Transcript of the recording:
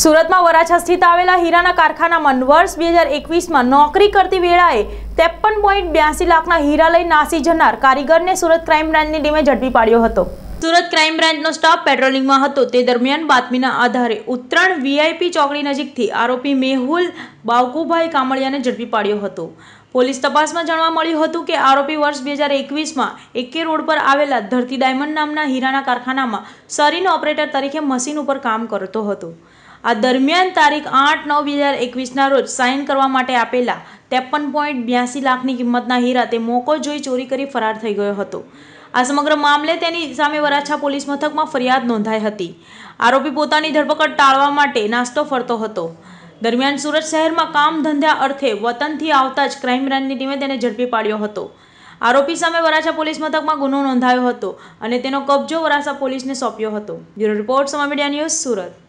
સુરતમાં વરાછા સ્થિત આવેલા હીરાના કારખાનામાં વર્ષ બે હજાર એકવીસમાં નોકરી કરતી વેળાએ ત્રેપન પોઈન્ટ બ્યાસી લાખના હીરા લઈ નાસી જનાર કારીગરને સુરત ક્રાઇમ બ્રાન્ચની ટીમે ઝડપી પાડ્યો હતો સુરત ક્રાઇમ બ્રાન્ચનો સ્ટાફ પેટ્રોલિંગમાં હતો તે દરમિયાન બાતમીના આધારે ઉત્તરાયણ વીઆઈપી ચોકડી નજીકથી આરોપી મેહુલ બાવકુભાઈ કામળિયાને ઝડપી પાડ્યો હતો પોલીસ તપાસમાં જાણવા મળ્યું હતું કે આરોપી વર્ષ બે હજાર એકવીસમાં એકે રોડ પર આવેલા ધરતી ડાયમંડ નામના હીરાના કારખાનામાં સરીન ઓપરેટર તરીકે મશીન ઉપર કામ કરતો હતો આ દરમિયાન તારીખ આઠ નવ બે હજાર એકવીસના રોજ સાઇન કરવા માટે આપેલા ત્રેપન પોઈન્ટ બ્યાસી લાખની કિંમતના હીરા તે મોકો જોઈ ચોરી કરી ફરાર થઈ ગયો હતો આ સમગ્ર મામલે તેની સામે વરાછા પોલીસ મથકમાં ફરિયાદ નોંધાઈ હતી આરોપી પોતાની ધરપકડ ટાળવા માટે નાસ્તો ફરતો હતો દરમિયાન સુરત શહેરમાં કામ ધંધા અર્થે વતનથી આવતા જ ક્રાઇમ બ્રાન્ચની ટીમે તેને ઝડપી પાડ્યો હતો આરોપી સામે વરાછા પોલીસ મથકમાં ગુનો નોંધાયો હતો અને તેનો કબજો વરાછા પોલીસને સોંપ્યો હતો bureau report Sama media news Surat